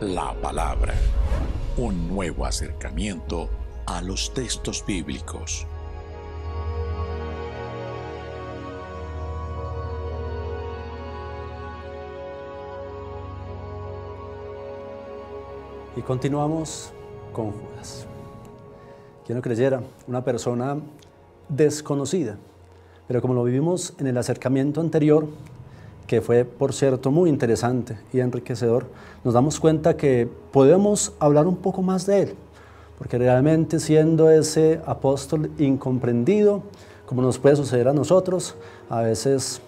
la palabra, un nuevo acercamiento a los textos bíblicos. Y continuamos con Judas. Quien no creyera, una persona desconocida, pero como lo vivimos en el acercamiento anterior, que fue, por cierto, muy interesante y enriquecedor, nos damos cuenta que podemos hablar un poco más de él, porque realmente siendo ese apóstol incomprendido, como nos puede suceder a nosotros, a veces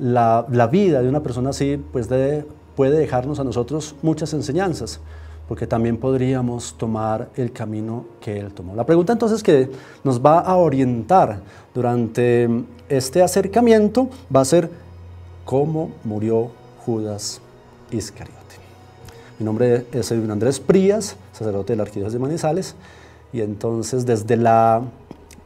la, la vida de una persona así pues de, puede dejarnos a nosotros muchas enseñanzas, porque también podríamos tomar el camino que él tomó. La pregunta entonces que nos va a orientar durante este acercamiento va a ser, cómo murió Judas Iscariote. Mi nombre es Edwin Andrés Prías, sacerdote de la Arquidiócesis de Manizales, y entonces desde la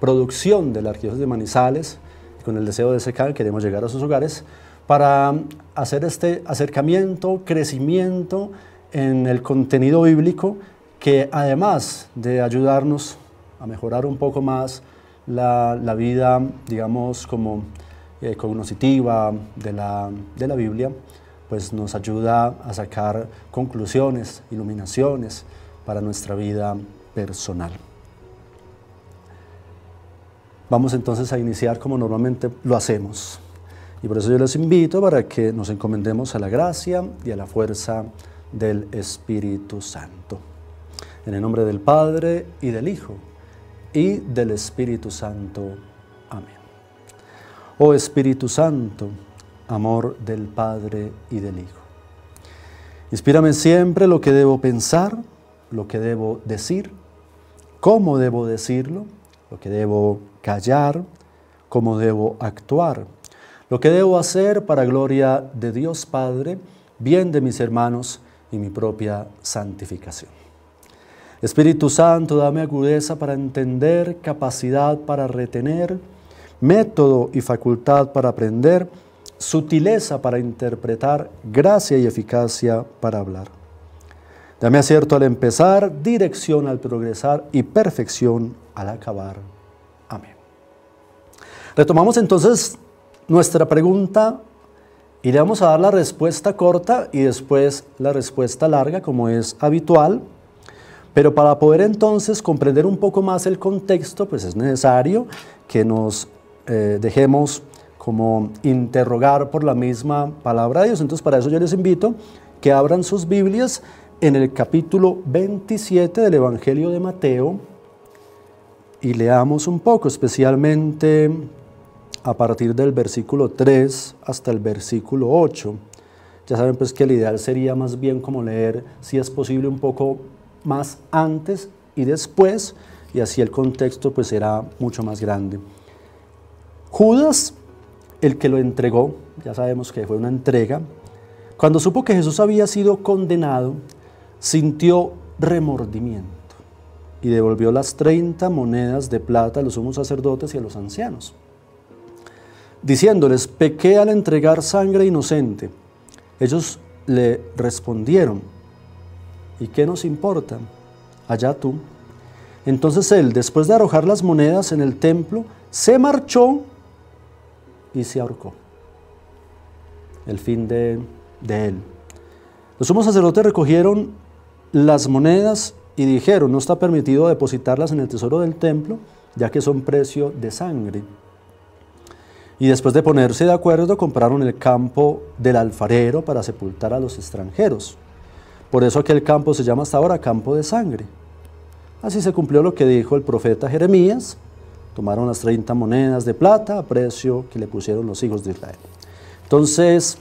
producción de la Arquidiócesis de Manizales, con el deseo de secar, queremos llegar a sus hogares para hacer este acercamiento, crecimiento en el contenido bíblico que además de ayudarnos a mejorar un poco más la vida, digamos, como eh, cognoscitiva de la, de la Biblia, pues nos ayuda a sacar conclusiones, iluminaciones para nuestra vida personal. Vamos entonces a iniciar como normalmente lo hacemos. Y por eso yo les invito para que nos encomendemos a la gracia y a la fuerza del Espíritu Santo. En el nombre del Padre y del Hijo y del Espíritu Santo. Oh Espíritu Santo, amor del Padre y del Hijo. Inspírame siempre lo que debo pensar, lo que debo decir, cómo debo decirlo, lo que debo callar, cómo debo actuar, lo que debo hacer para gloria de Dios Padre, bien de mis hermanos y mi propia santificación. Espíritu Santo, dame agudeza para entender, capacidad para retener, método y facultad para aprender, sutileza para interpretar, gracia y eficacia para hablar. Dame acierto al empezar, dirección al progresar y perfección al acabar. Amén. Retomamos entonces nuestra pregunta y le vamos a dar la respuesta corta y después la respuesta larga como es habitual. Pero para poder entonces comprender un poco más el contexto, pues es necesario que nos eh, dejemos como interrogar por la misma palabra de Dios. Entonces para eso yo les invito que abran sus Biblias en el capítulo 27 del Evangelio de Mateo y leamos un poco, especialmente a partir del versículo 3 hasta el versículo 8. Ya saben pues que el ideal sería más bien como leer, si es posible, un poco más antes y después, y así el contexto pues será mucho más grande. Judas, el que lo entregó, ya sabemos que fue una entrega, cuando supo que Jesús había sido condenado, sintió remordimiento y devolvió las 30 monedas de plata a los sumos sacerdotes y a los ancianos, diciéndoles, pequé al entregar sangre inocente. Ellos le respondieron, ¿y qué nos importa? Allá tú. Entonces él, después de arrojar las monedas en el templo, se marchó y se ahorcó. El fin de, él. Los sumos sacerdotes recogieron las monedas y dijeron, no está permitido depositarlas en el tesoro del templo, ya que son precio de sangre. Y después de ponerse de acuerdo, compraron el campo del alfarero para sepultar a los extranjeros. Por eso aquel campo se llama hasta ahora campo de sangre. Así se cumplió lo que dijo el profeta Jeremías, tomaron las 30 monedas de plata a precio que le pusieron los hijos de Israel. Entonces,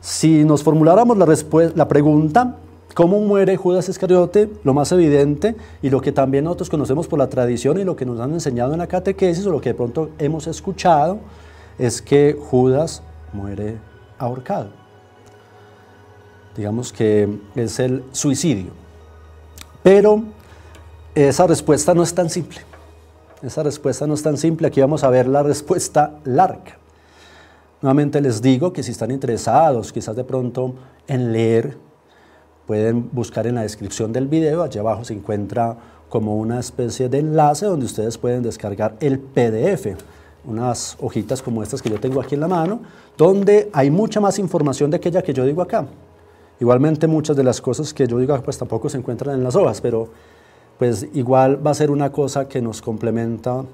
si nos formuláramos la, la pregunta, ¿cómo muere Judas Iscariote? Lo más evidente y lo que también nosotros conocemos por la tradición y lo que nos han enseñado en la catequesis o lo que de pronto hemos escuchado, es que Judas muere ahorcado. Digamos que es el suicidio. Pero esa respuesta no es tan simple. Esa respuesta no es tan simple, aquí vamos a ver la respuesta larga. Nuevamente les digo que si están interesados quizás de pronto en leer, pueden buscar en la descripción del video, allá abajo se encuentra como una especie de enlace donde ustedes pueden descargar el PDF, unas hojitas como estas que yo tengo aquí en la mano, donde hay mucha más información de aquella que yo digo acá. Igualmente muchas de las cosas que yo digo pues tampoco se encuentran en las hojas, pero pues igual va a ser una cosa que nos complementa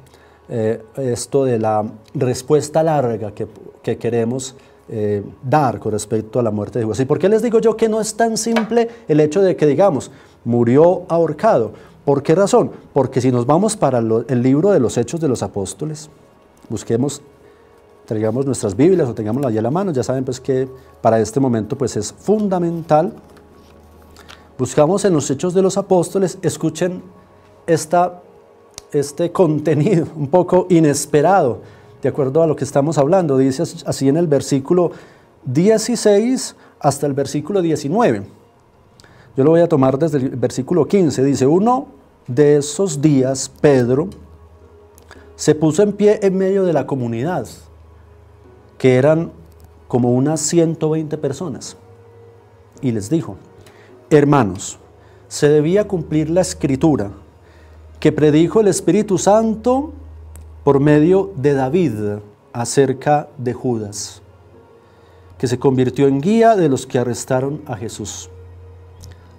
eh, esto de la respuesta larga que, que queremos eh, dar con respecto a la muerte de Jesús. ¿Y por qué les digo yo que no es tan simple el hecho de que digamos, murió ahorcado? ¿Por qué razón? Porque si nos vamos para el libro de los Hechos de los Apóstoles, busquemos, traigamos nuestras Biblias o tengámosla ahí a la mano, ya saben pues que para este momento pues es fundamental buscamos en los Hechos de los Apóstoles, escuchen este contenido un poco inesperado, de acuerdo a lo que estamos hablando. Dice así en el versículo 16 hasta el versículo 19. Yo lo voy a tomar desde el versículo 15. Dice, uno de esos días, Pedro se puso en pie en medio de la comunidad, que eran como unas 120 personas, y les dijo, Hermanos, se debía cumplir la escritura que predijo el Espíritu Santo por medio de David acerca de Judas, que se convirtió en guía de los que arrestaron a Jesús.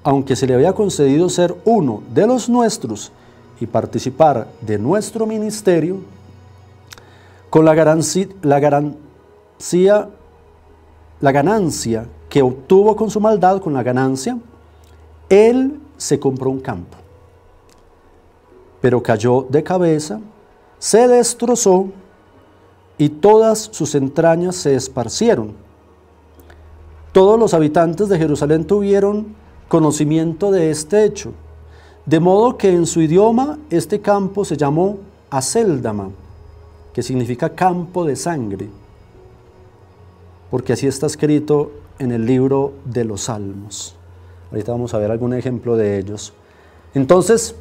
Aunque se le había concedido ser uno de los nuestros y participar de nuestro ministerio, con la la la ganancia que obtuvo con su maldad, con la ganancia, él se compró un campo, pero cayó de cabeza, se destrozó y todas sus entrañas se esparcieron. Todos los habitantes de Jerusalén tuvieron conocimiento de este hecho, de modo que en su idioma este campo se llamó Aceldama, que significa campo de sangre, porque así está escrito en el libro de los Salmos. Ahorita vamos a ver algún ejemplo de ellos. Entonces,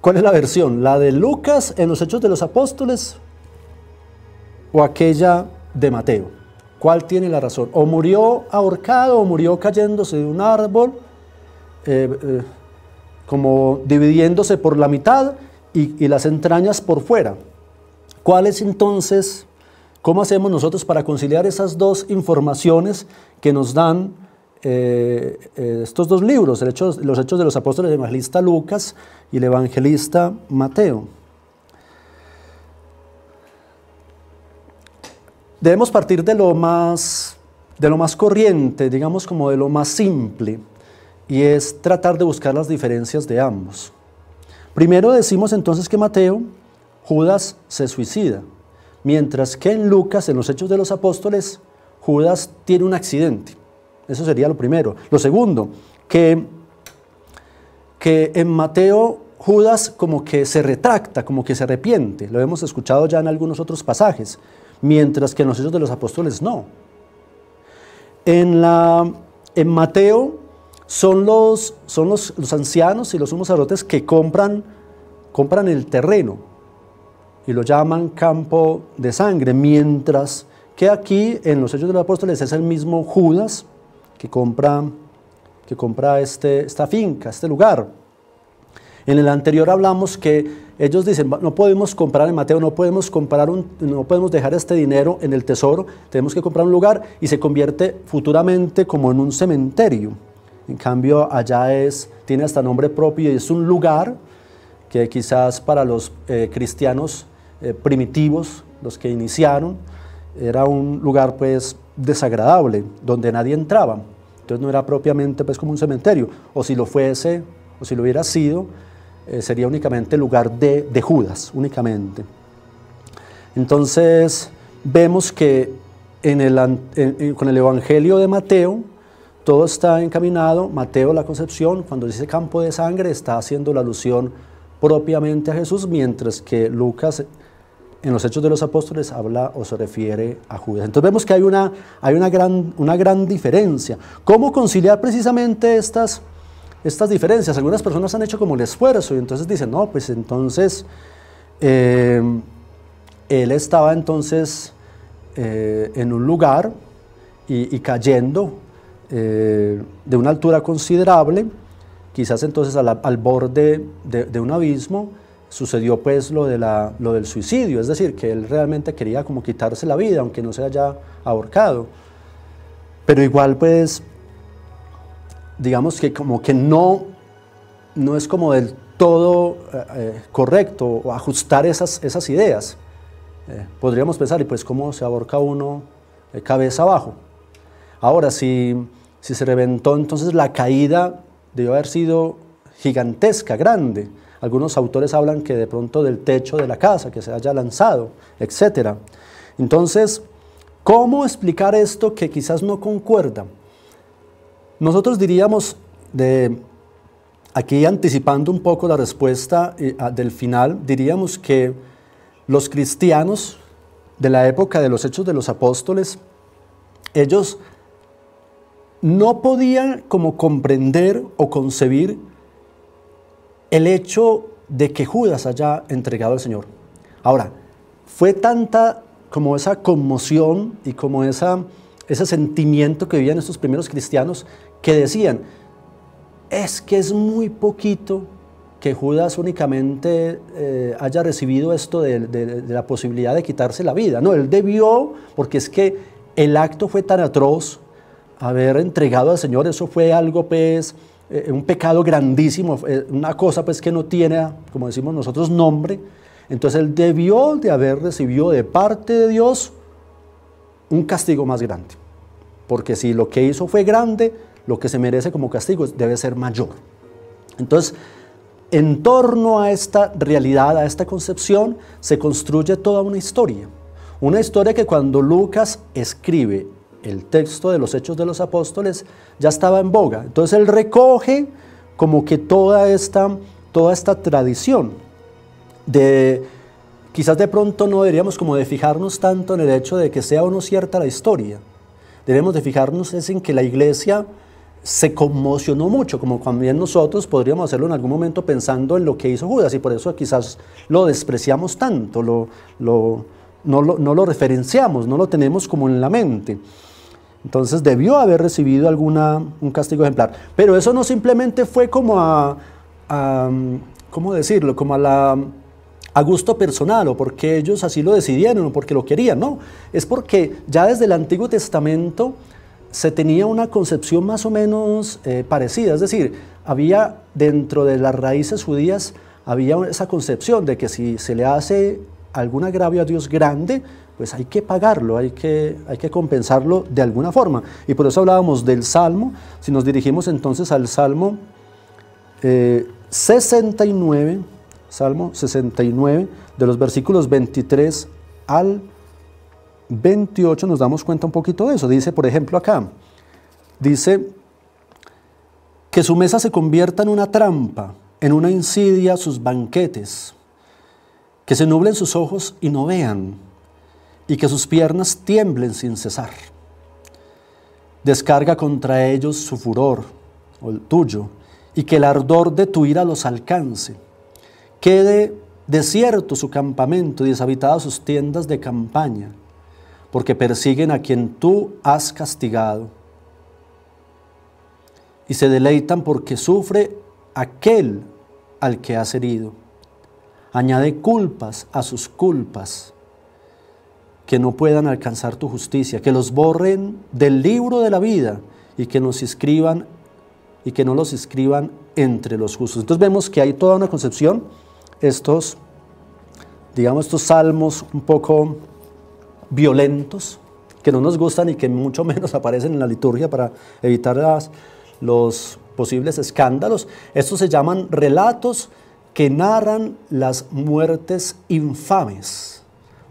¿cuál es la versión? ¿La de Lucas en los Hechos de los Apóstoles o aquella de Mateo? ¿Cuál tiene la razón? ¿O murió ahorcado o murió cayéndose de un árbol, eh, eh, como dividiéndose por la mitad y las entrañas por fuera? ¿Cuál es entonces ¿Cómo hacemos nosotros para conciliar esas dos informaciones que nos dan eh, eh, estos dos libros, los Hechos de los Apóstoles, el evangelista Lucas y el evangelista Mateo? Debemos partir de lo más, de lo más corriente, digamos como de lo más simple, y es tratar de buscar las diferencias de ambos. Primero decimos entonces que Mateo, Judas se suicida. Mientras que en Lucas, en los Hechos de los Apóstoles, Judas tiene un accidente. Eso sería lo primero. Lo segundo, que, que en Mateo Judas como que se retracta, como que se arrepiente. Lo hemos escuchado ya en algunos otros pasajes, mientras que en los Hechos de los Apóstoles no. En, la, en Mateo son, los, son los, ancianos y los sumos sacerdotes que compran, compran el terreno y lo llaman campo de sangre, mientras que aquí en los Hechos de los Apóstoles es el mismo Judas que compra, que compra este, esta finca, este lugar. En el anterior hablamos que ellos dicen, no podemos comprar en Mateo, no podemos, comprar un, no podemos dejar este dinero en el tesoro, tenemos que comprar un lugar y se convierte futuramente como en un cementerio. En cambio, allá es, tiene hasta nombre propio y es un lugar que quizás para los eh, cristianos eh, primitivos los que iniciaron. Era un lugar pues desagradable, donde nadie entraba. Entonces no era propiamente pues como un cementerio, o si lo fuese, o si lo hubiera sido, eh, sería únicamente el lugar de, Judas, únicamente. Entonces vemos que en el, con el Evangelio de Mateo, todo está encaminado, Mateo la concepción, cuando dice campo de sangre, está haciendo la alusión propiamente a Jesús, mientras que Lucas en los Hechos de los Apóstoles habla o se refiere a Judas. Entonces vemos que hay una, hay una, gran, una gran diferencia. ¿Cómo conciliar precisamente estas, estas diferencias? Algunas personas han hecho como el esfuerzo y entonces dicen, no, pues entonces eh, él estaba entonces eh, en un lugar y, cayendo eh, de una altura considerable, quizás entonces al borde de un abismo, sucedió pues lo, lo del suicidio, es decir, que él realmente quería como quitarse la vida, aunque no se haya ahorcado. Pero igual pues, digamos que como que no, no es como del todo eh, eh, correcto ajustar esas, ideas. Eh, podríamos pensar, y pues cómo se ahorca uno cabeza abajo. Ahora, si, si se reventó, entonces la caída debió haber sido gigantesca, grande. Algunos autores hablan que de pronto del techo de la casa, que se haya lanzado, etc. Entonces, ¿cómo explicar esto que quizás no concuerda? Nosotros diríamos, de, aquí anticipando un poco la respuesta eh, del final, diríamos que los cristianos de la época de los Hechos de los Apóstoles, ellos no podían como comprender o concebir el hecho de que Judas haya entregado al Señor. Ahora, fue tanta como esa conmoción y como esa, ese sentimiento que vivían estos primeros cristianos que decían, es que es muy poquito que Judas únicamente eh, haya recibido esto de, la posibilidad de quitarse la vida. No, él debió, porque es que el acto fue tan atroz, haber entregado al Señor, eso fue algo pues eh, un pecado grandísimo, eh, una cosa pues que no tiene, como decimos nosotros, nombre. Entonces él debió de haber recibido de parte de Dios un castigo más grande. Porque si lo que hizo fue grande, lo que se merece como castigo debe ser mayor. Entonces, en torno a esta realidad, a esta concepción, se construye toda una historia. Una historia que cuando Lucas escribe el texto de los Hechos de los Apóstoles ya estaba en boga. Entonces él recoge como que toda esta, toda esta tradición de, quizás de pronto no deberíamos como de fijarnos tanto en el hecho de que sea o no cierta la historia. Debemos de fijarnos es en que la iglesia se conmocionó mucho, como también nosotros podríamos hacerlo en algún momento pensando en lo que hizo Judas, y por eso quizás lo despreciamos tanto, lo, no, lo, no lo referenciamos, no lo tenemos como en la mente. Entonces debió haber recibido alguna, un castigo ejemplar. Pero eso no simplemente fue como a, ¿cómo decirlo? Como a la gusto personal o porque ellos así lo decidieron o porque lo querían, no. Es porque ya desde el Antiguo Testamento se tenía una concepción más o menos eh, parecida, es decir, había dentro de las raíces judías, había esa concepción de que si se le hace algún agravio a Dios grande, pues hay que pagarlo, hay que, hay que compensarlo de alguna forma. Y por eso hablábamos del Salmo. Si nos dirigimos entonces al Salmo 69, eh, Salmo 69, de los versículos 23 al 28, nos damos cuenta un poquito de eso. Dice, por ejemplo, acá, dice, que su mesa se convierta en una trampa, en una insidia sus banquetes, que se nublen sus ojos y no vean y que sus piernas tiemblen sin cesar. Descarga contra ellos su furor, o el tuyo, y que el ardor de tu ira los alcance. Quede desierto su campamento y deshabitadas sus tiendas de campaña, porque persiguen a quien tú has castigado. Y se deleitan porque sufre aquel al que has herido. Añade culpas a sus culpas que no puedan alcanzar tu justicia, que los borren del libro de la vida y que nos escriban y que no los escriban entre los justos. Entonces vemos que hay toda una concepción, estos, digamos, estos salmos un poco violentos, que no nos gustan y que mucho menos aparecen en la liturgia para evitar los posibles escándalos. Estos se llaman relatos que narran las muertes infames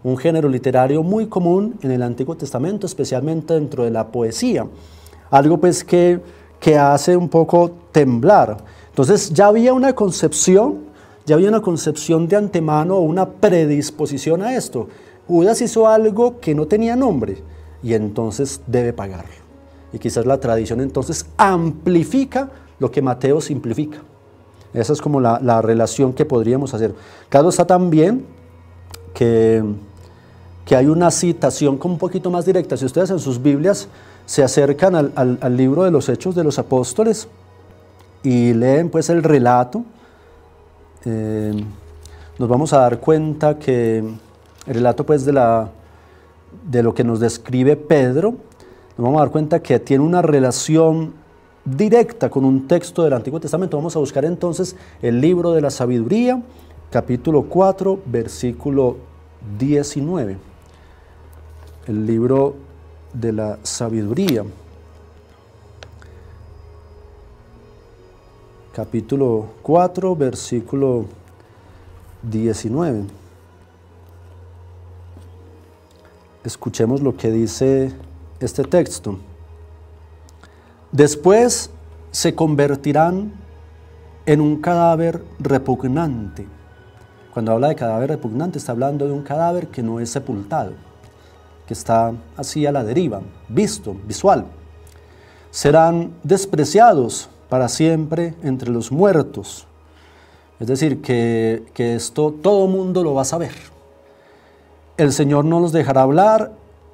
un género literario muy común en el Antiguo Testamento, especialmente dentro de la poesía. Algo pues que, que hace un poco temblar. Entonces ya había una concepción, ya había una concepción de antemano o una predisposición a esto. Judas hizo algo que no tenía nombre y entonces debe pagarlo. Y quizás la tradición entonces amplifica lo que Mateo simplifica. Esa es como la, la relación que podríamos hacer. Claro está también que que hay una citación como un poquito más directa. Si ustedes en sus Biblias se acercan al, libro de los Hechos de los Apóstoles y leen pues el relato, eh, nos vamos a dar cuenta que el relato pues de, la, de lo que nos describe Pedro, nos vamos a dar cuenta que tiene una relación directa con un texto del Antiguo Testamento. Vamos a buscar entonces el libro de la sabiduría, capítulo 4, versículo 19 el libro de la sabiduría, capítulo 4, versículo 19. Escuchemos lo que dice este texto. Después se convertirán en un cadáver repugnante. Cuando habla de cadáver repugnante está hablando de un cadáver que no es sepultado que está así a la deriva, visto, visual. Serán despreciados para siempre entre los muertos. Es decir, que, esto todo mundo lo va a saber. El Señor no los dejará hablar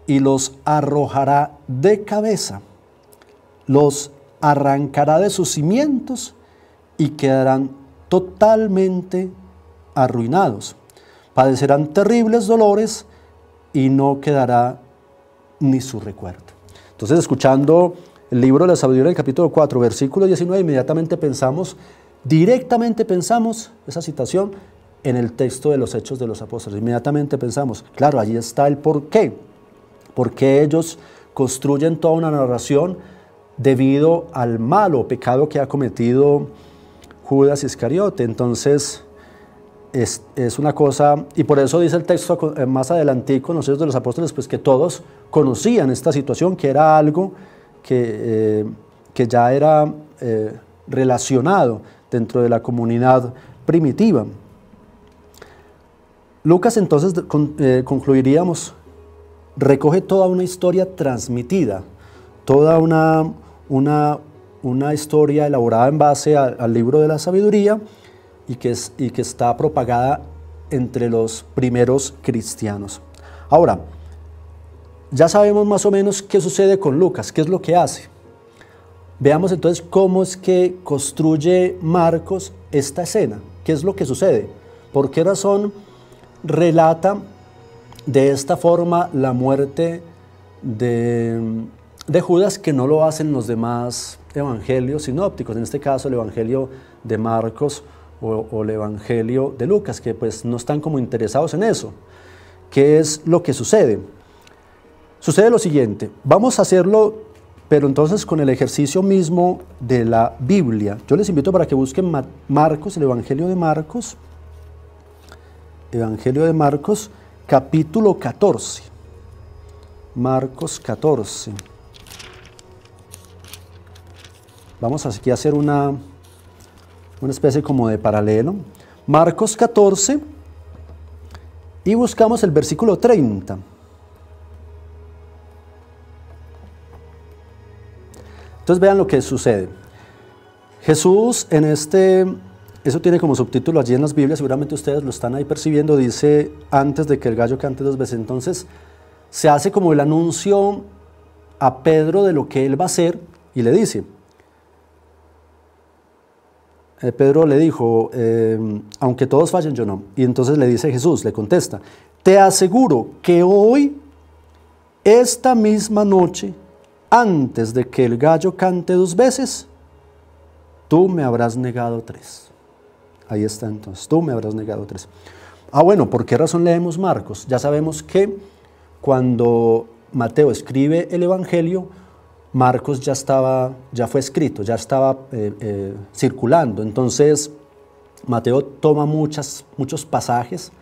y los arrojará de cabeza. Los arrancará de sus cimientos y quedarán totalmente arruinados. Padecerán terribles dolores y no quedará ni su recuerdo. Entonces, escuchando el libro de la sabiduría el capítulo 4, versículo 19, inmediatamente pensamos, directamente pensamos esa citación en el texto de los Hechos de los Apóstoles. Inmediatamente pensamos, claro, allí está el por qué. ¿Por qué ellos construyen toda una narración debido al malo pecado que ha cometido Judas Iscariote? Entonces, es, una cosa, y por eso dice el texto eh, más adelante y los de los apóstoles, pues que todos conocían esta situación, que era algo que, eh, ya era eh, relacionado dentro de la comunidad primitiva. Lucas entonces concluiríamos, recoge toda una historia transmitida, toda una, historia elaborada en base al libro de la sabiduría, y que, está propagada entre los primeros cristianos. Ahora, ya sabemos más o menos qué sucede con Lucas, qué es lo que hace. Veamos entonces cómo es que construye Marcos esta escena, qué es lo que sucede, por qué razón relata de esta forma la muerte de, de Judas que no lo hacen los demás evangelios sinópticos, en este caso el evangelio de Marcos o, el Evangelio de Lucas, que pues no están como interesados en eso. ¿Qué es lo que sucede? Sucede lo siguiente, vamos a hacerlo, pero entonces con el ejercicio mismo de la Biblia. Yo les invito para que busquen Marcos, el Evangelio de Marcos, Evangelio de Marcos, capítulo 14. Marcos 14. Vamos aquí a hacer una, una especie como de paralelo. Marcos 14 y buscamos el versículo 30. Entonces vean lo que sucede. Jesús en este, eso tiene como subtítulo allí en las Biblias, seguramente ustedes lo están ahí percibiendo, dice antes de que el gallo cante dos veces. Entonces se hace como el anuncio a Pedro de lo que él va a hacer y le dice, eh, Pedro le dijo, em, aunque todos fallen, yo no. Y entonces le dice Jesús, le contesta, te aseguro que hoy, esta misma noche, antes de que el gallo cante dos veces, tú me habrás negado tres. Ahí está entonces, tú me habrás negado tres. Ah, bueno, ¿por qué razón leemos Marcos? Ya sabemos que cuando Mateo escribe el Evangelio, Marcos ya estaba, ya fue escrito, ya estaba eh, eh, circulando. Entonces, Mateo toma muchos pasajes,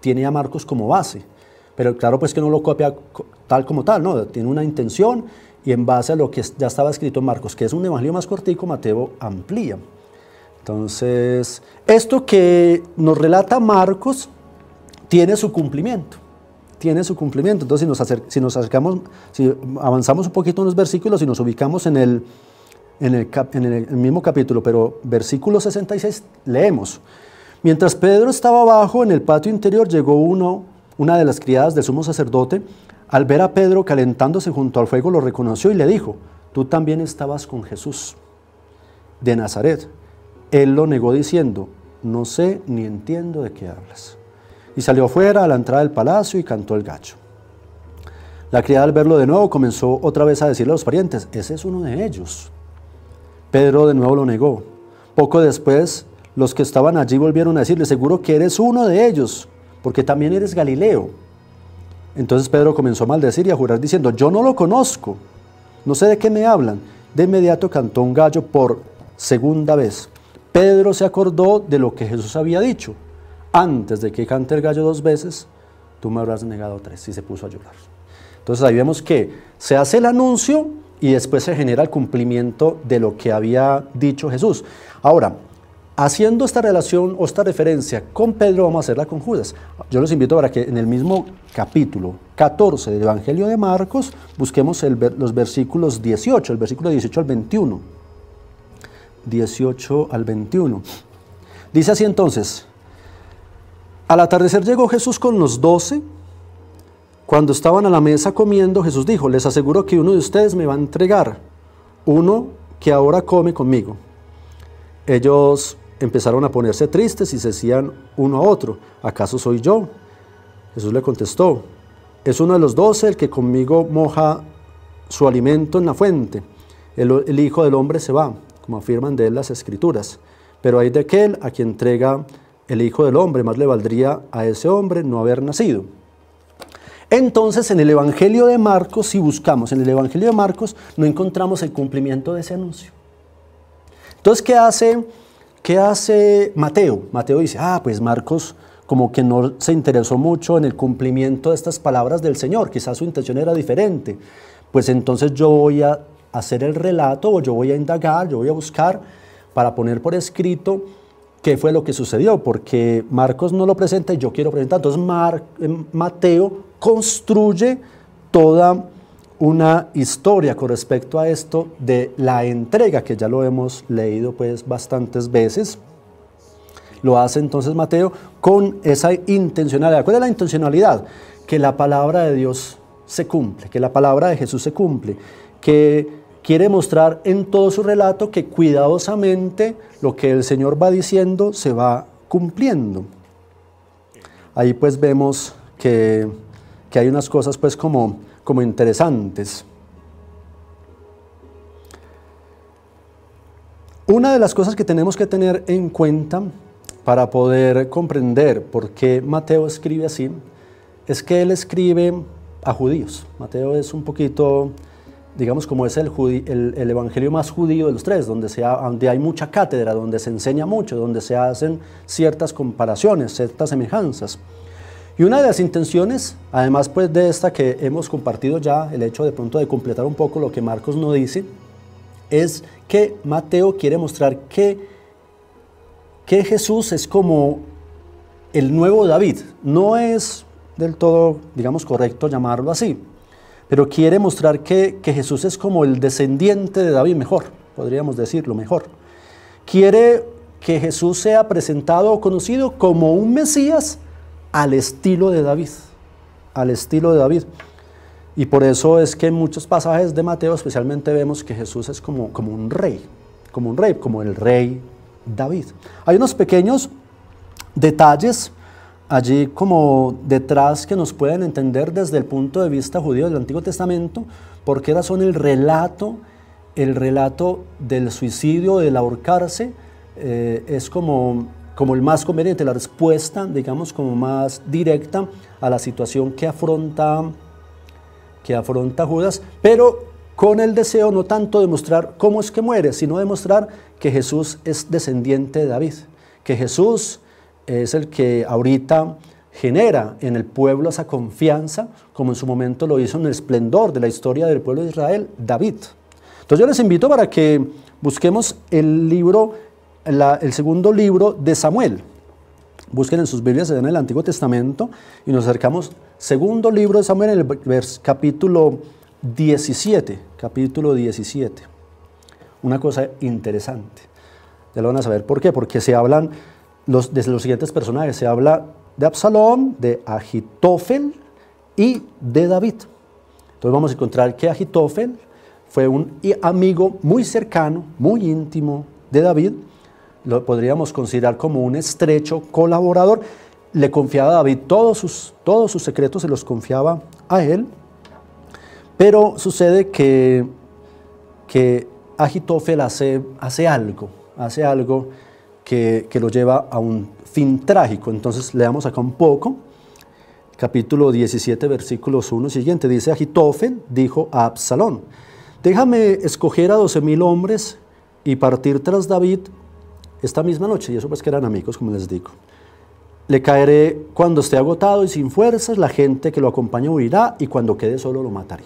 tiene a Marcos como base, pero claro pues que no lo copia tal como tal, no, tiene una intención y en base a lo que ya estaba escrito en Marcos, que es un evangelio más cortico, Mateo amplía. Entonces, esto que nos relata Marcos tiene su cumplimiento tiene su cumplimiento. Entonces, si nos, acercamos, si avanzamos un poquito en los versículos y nos ubicamos en el, en el mismo capítulo, pero versículo 66, leemos. Mientras Pedro estaba abajo en el patio interior, llegó uno, una de las criadas del sumo sacerdote, al ver a Pedro calentándose junto al fuego, lo reconoció y le dijo, tú también estabas con Jesús de Nazaret. Él lo negó diciendo, no sé ni entiendo de qué hablas y salió afuera a la entrada del palacio y cantó el gacho. La criada al verlo de nuevo comenzó otra vez a decirle a los parientes, ese es uno de ellos. Pedro de nuevo lo negó. Poco después, los que estaban allí volvieron a decirle, seguro que eres uno de ellos, porque también eres Galileo. Entonces Pedro comenzó a maldecir y a jurar diciendo, yo no lo conozco, no sé de qué me hablan. De inmediato cantó un gallo por segunda vez. Pedro se acordó de lo que Jesús había dicho, antes de que cante el gallo dos veces, tú me habrás negado tres, y se puso a llorar. Entonces ahí vemos que se hace el anuncio y después se genera el cumplimiento de lo que había dicho Jesús. Ahora, haciendo esta relación o esta referencia con Pedro, vamos a hacerla con Judas. Yo los invito para que en el mismo capítulo 14 del Evangelio de Marcos busquemos los versículos 18, el versículo 18 al 21. 18 al 21. Dice así entonces, al atardecer llegó Jesús con los doce. Cuando estaban a la mesa comiendo, Jesús dijo, les aseguro que uno de ustedes me va a entregar, uno que ahora come conmigo. Ellos empezaron a ponerse tristes y se decían uno a otro, ¿acaso soy yo? Jesús le contestó, es uno de los doce el que conmigo moja su alimento en la fuente. El, Hijo del Hombre se va, como afirman de él las escrituras, pero hay de aquel a quien entrega el Hijo del Hombre, más le valdría a ese hombre no haber nacido. Entonces, en el Evangelio de Marcos, si buscamos en el Evangelio de Marcos, no encontramos el cumplimiento de ese anuncio. Entonces, ¿qué hace, hace Mateo? Mateo dice, ah, pues Marcos como que no se interesó mucho en el cumplimiento de estas palabras del Señor, quizás su intención era diferente. Pues entonces yo voy a hacer el relato, o yo voy a indagar, yo voy a buscar para poner por escrito qué fue lo que sucedió, porque Marcos no lo presenta y yo quiero presentar. Entonces eh, Mateo construye toda una historia con respecto a esto de la entrega, que ya lo hemos leído pues bastantes veces. Lo hace entonces Mateo con esa intencionalidad. ¿Cuál es la intencionalidad? Que la palabra de Dios se cumple, que la palabra de Jesús se cumple, que quiere mostrar en todo su relato que cuidadosamente lo que el Señor va diciendo se va cumpliendo. Ahí pues vemos que, hay unas cosas pues como, como interesantes. Una de las cosas que tenemos que tener en cuenta para poder comprender por qué Mateo escribe así es que él escribe a judíos. Mateo es un poquito digamos, como es el, el, evangelio más judío de los tres, donde, hay mucha cátedra, donde se enseña mucho, donde se hacen ciertas comparaciones, ciertas semejanzas. Y una de las intenciones, además pues de esta que hemos compartido ya, el hecho de pronto de completar un poco lo que Marcos nos dice, es que Mateo quiere mostrar que, que Jesús es como el nuevo David. No es del todo, digamos, correcto llamarlo así, pero quiere mostrar que, Jesús es como el descendiente de David mejor, podríamos decirlo mejor. Quiere que Jesús sea presentado o conocido como un Mesías al estilo de David, al estilo de David. Y por eso es que en muchos pasajes de Mateo especialmente vemos que Jesús es como, como un rey, como un rey, como el rey David. Hay unos pequeños detalles allí como detrás que nos pueden entender desde el punto de vista judío del Antiguo Testamento, porque era son el relato, el relato del suicidio, del ahorcarse, eh, es como, como el más conveniente, la respuesta, digamos, como más directa a la situación que afronta, que afronta Judas, pero con el deseo no tanto de mostrar cómo es que muere, sino de mostrar que Jesús es descendiente de David, que Jesús es el que ahorita genera en el pueblo esa confianza, como en su momento lo hizo en el esplendor de la historia del pueblo de Israel, David. Entonces yo les invito para que busquemos el libro, el segundo libro de Samuel. Busquen en sus Biblias en el Antiguo Testamento y nos acercamos. Segundo libro de Samuel, en el capítulo 17. Capítulo 17. Una cosa interesante. Ya lo van a saber por qué, porque se hablan los, los siguientes personajes. Se habla de Absalón, de Agitofel y de David. Entonces vamos a encontrar que Agitofel fue un amigo muy cercano, muy íntimo de David. Lo podríamos considerar como un estrecho colaborador. Le confiaba a David todos sus, todos sus secretos, se los confiaba a él. Pero sucede que, que Agitofel hace, hace algo, hace algo que, lo lleva a un fin trágico. Entonces leamos acá un poco, capítulo 17, versículos 1 siguiente. Dice, Agitofen dijo a Absalón, déjame escoger a doce mil hombres y partir tras David esta misma noche. Y eso pues que eran amigos, como les digo. Le caeré cuando esté agotado y sin fuerzas, la gente que lo acompaña huirá y cuando quede solo lo mataré.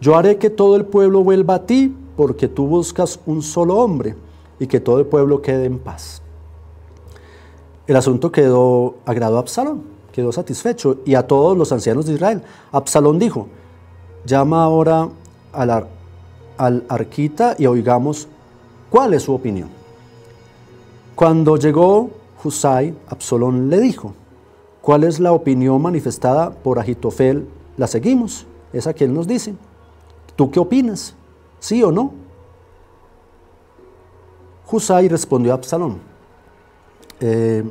Yo haré que todo el pueblo vuelva a ti porque tú buscas un solo hombre y que todo el pueblo quede en paz. El asunto quedó agradó a Absalón, quedó satisfecho y a todos los ancianos de Israel. Absalón dijo, llama ahora al, al arquita y oigamos cuál es su opinión. Cuando llegó Husay, Absalón le dijo, ¿cuál es la opinión manifestada por Agitofel? La seguimos, es a quien nos dice. ¿Tú qué opinas? ¿Sí o no? Y respondió a Absalón, eh,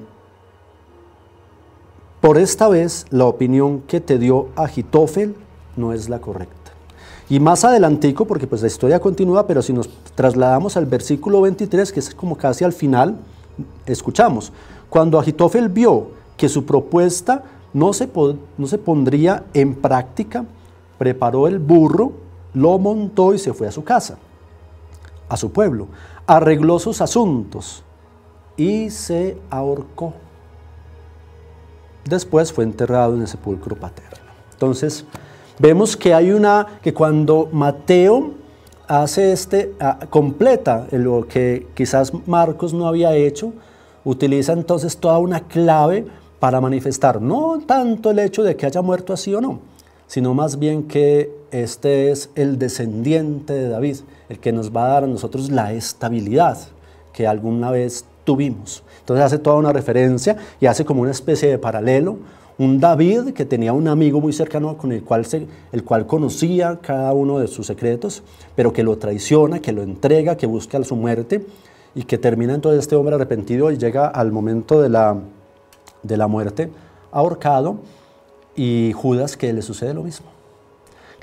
por esta vez la opinión que te dio Agitofel no es la correcta. Y más adelantico, porque pues la historia continúa, pero si nos trasladamos al versículo 23, que es como casi al final, escuchamos, cuando Agitofel vio que su propuesta no se, no se pondría en práctica, preparó el burro, lo montó y se fue a su casa a su pueblo, arregló sus asuntos y se ahorcó. Después fue enterrado en el sepulcro paterno. Entonces, vemos que hay una, que cuando Mateo hace este, ah, completa lo que quizás Marcos no había hecho, utiliza entonces toda una clave para manifestar no tanto el hecho de que haya muerto así o no, sino más bien que este es el descendiente de David, el que nos va a dar a nosotros la estabilidad que alguna vez tuvimos. Entonces hace toda una referencia y hace como una especie de paralelo. Un David que tenía un amigo muy cercano con el cual, el cual conocía cada uno de sus secretos, pero que lo traiciona, que lo entrega, que busca su muerte y que termina entonces este hombre arrepentido y llega al momento de la, de la muerte ahorcado y Judas que le sucede lo mismo.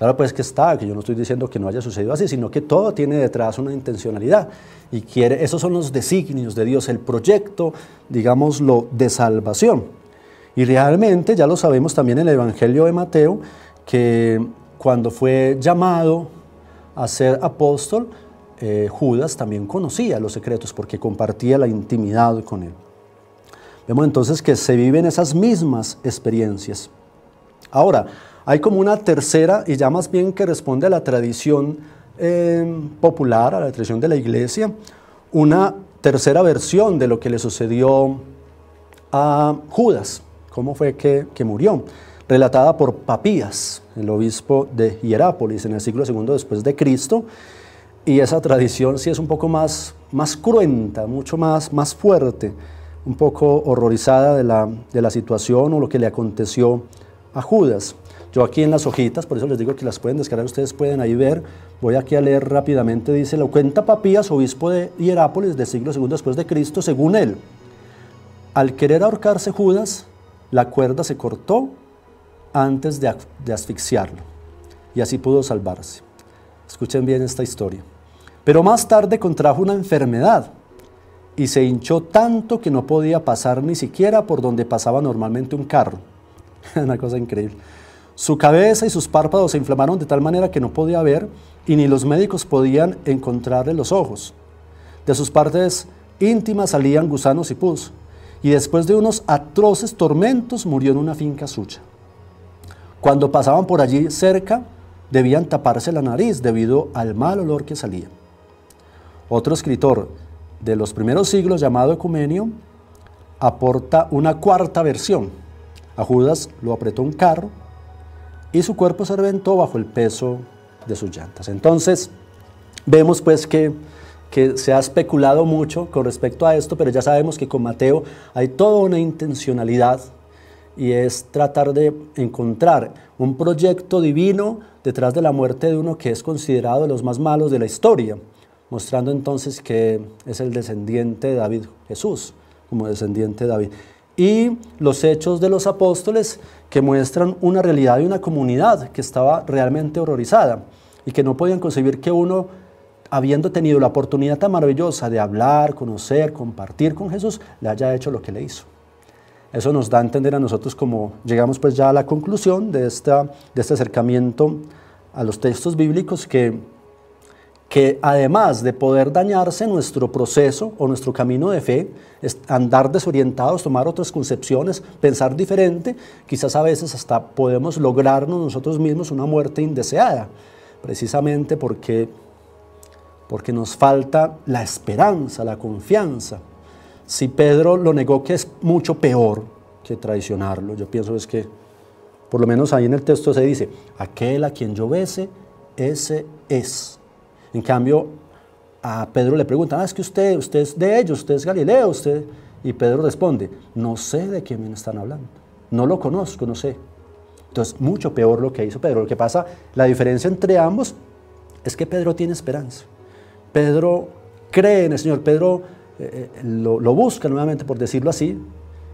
Claro, pues que está, que yo no estoy diciendo que no haya sucedido así, sino que todo tiene detrás una intencionalidad y quiere, esos son los designios de Dios, el proyecto, digámoslo, de salvación. Y realmente ya lo sabemos también en el Evangelio de Mateo, que cuando fue llamado a ser apóstol, eh, Judas también conocía los secretos porque compartía la intimidad con él. Vemos entonces que se viven esas mismas experiencias. Ahora, hay como una tercera, y ya más bien que responde a la tradición em, popular, a la tradición de la iglesia, una tercera versión de lo que le sucedió a Judas, cómo fue que, murió, relatada por Papías, el obispo de Hierápolis, en el siglo II después de Cristo, y esa tradición sí es un poco más, más cruenta, mucho más, más fuerte, un poco horrorizada de la, de la situación o lo que le aconteció a Judas. Yo aquí en las hojitas, por eso les digo que las pueden descargar, ustedes pueden ahí ver. Voy aquí a leer rápidamente, dice, lo cuenta Papías, obispo de Hierápolis del siglo II después de Cristo, según él. Al querer ahorcarse Judas, la cuerda se cortó antes de, asfixiarlo y así pudo salvarse. Escuchen bien esta historia. Pero más tarde contrajo una enfermedad y se hinchó tanto que no podía pasar ni siquiera por donde pasaba normalmente un carro. una cosa increíble. Su cabeza y sus párpados se inflamaron de tal manera que no podía ver y ni los médicos podían encontrarle los ojos. De sus partes íntimas salían gusanos y pus, y después de unos atroces tormentos murió en una finca suya. Cuando pasaban por allí cerca, debían taparse la nariz debido al mal olor que salía. Otro escritor de los primeros siglos llamado Ecumenio aporta una cuarta versión. A Judas lo apretó un carro y su cuerpo se reventó bajo el peso de sus llantas. Entonces, vemos pues que, que se ha especulado mucho con respecto a esto, pero ya sabemos que con Mateo hay toda una intencionalidad y es tratar de encontrar un proyecto divino detrás de la muerte de uno que es considerado de los más malos de la historia, mostrando entonces que es el descendiente de David, Jesús como descendiente de David y los hechos de los apóstoles que muestran una realidad y una comunidad que estaba realmente horrorizada y que no podían concebir que uno, habiendo tenido la oportunidad tan maravillosa de hablar, conocer, compartir con Jesús, le haya hecho lo que le hizo. Eso nos da a entender a nosotros como llegamos pues ya a la conclusión de, esta, de este acercamiento a los textos bíblicos que que además de poder dañarse nuestro proceso o nuestro camino de fe, andar desorientados, tomar otras concepciones, pensar diferente, quizás a veces hasta podemos lograrnos nosotros mismos una muerte indeseada, precisamente porque, porque nos falta la esperanza, la confianza. Si Pedro lo negó, que es mucho peor que traicionarlo, yo pienso es que, por lo menos ahí en el texto se dice, aquel a quien yo bese, ese es en cambio, a Pedro le preguntan, ah, es que usted, usted es de ellos, usted es Galileo, usted... Y Pedro responde, no sé de quién me están hablando, no lo conozco, no sé. Entonces, mucho peor lo que hizo Pedro. Lo que pasa, la diferencia entre ambos es que Pedro tiene esperanza. Pedro cree en el Señor, Pedro eh, eh, lo, lo busca nuevamente, por decirlo así.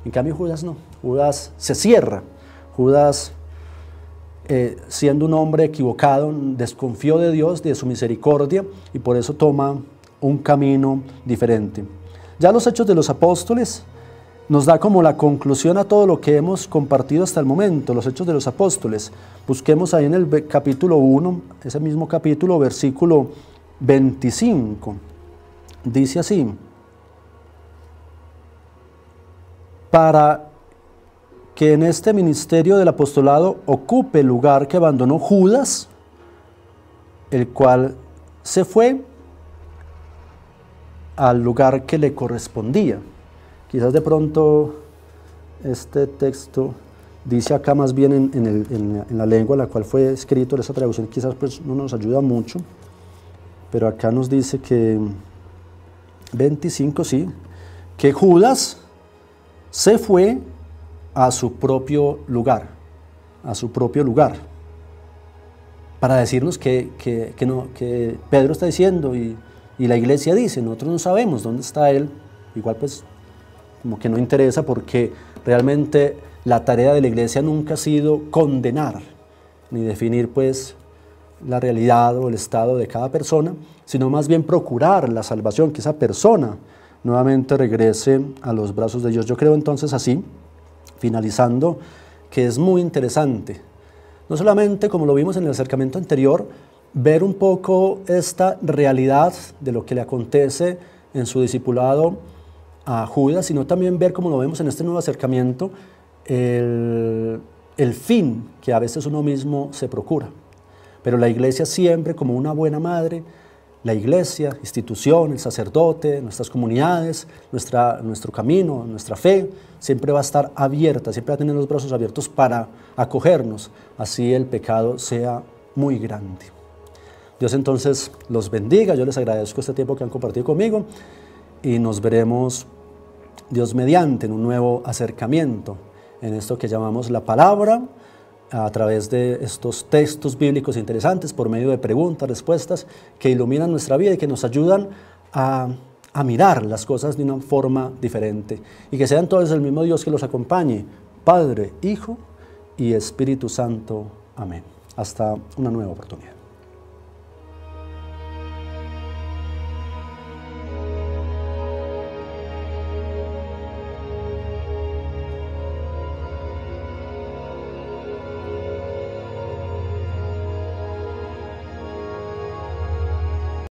En cambio, Judas no, Judas se cierra, Judas eh, siendo un hombre equivocado, desconfió de Dios, de su misericordia, y por eso toma un camino diferente. Ya los hechos de los apóstoles nos da como la conclusión a todo lo que hemos compartido hasta el momento, los hechos de los apóstoles. Busquemos ahí en el capítulo 1, ese mismo capítulo, versículo 25. Dice así, para que en este ministerio del apostolado ocupe el lugar que abandonó Judas, el cual se fue al lugar que le correspondía. Quizás de pronto este texto dice acá más bien en, la, lengua en la cual fue escrito esta traducción, quizás pues, no nos ayuda mucho, pero acá nos dice que 25, sí, que Judas se fue a su propio lugar, a su propio lugar, para decirnos que, no, que Pedro está diciendo y, y la iglesia dice, nosotros no sabemos dónde está Él, igual pues como que no interesa porque realmente la tarea de la iglesia nunca ha sido condenar ni definir pues la realidad o el estado de cada persona, sino más bien procurar la salvación, que esa persona nuevamente regrese a los brazos de Dios. Yo creo entonces así finalizando, que es muy interesante. No solamente, como lo vimos en el acercamiento anterior, ver un poco esta realidad de lo que le acontece en su discipulado a Judas, sino también ver, como lo vemos en este nuevo acercamiento, el, fin que a veces uno mismo se procura. Pero la iglesia siempre como una buena madre la iglesia, institución, el sacerdote, nuestras comunidades, nuestra, nuestro camino, nuestra fe, siempre va a estar abierta, siempre va a tener los brazos abiertos para acogernos, así el pecado sea muy grande. Dios entonces los bendiga, yo les agradezco este tiempo que han compartido conmigo y nos veremos Dios mediante en un nuevo acercamiento en esto que llamamos la palabra a través de estos textos bíblicos interesantes, por medio de preguntas, respuestas, que iluminan nuestra vida y que nos ayudan a, mirar las cosas de una forma diferente. Y que sean todos el mismo Dios que los acompañe, Padre, Hijo y Espíritu Santo. Amén. Hasta una nueva oportunidad.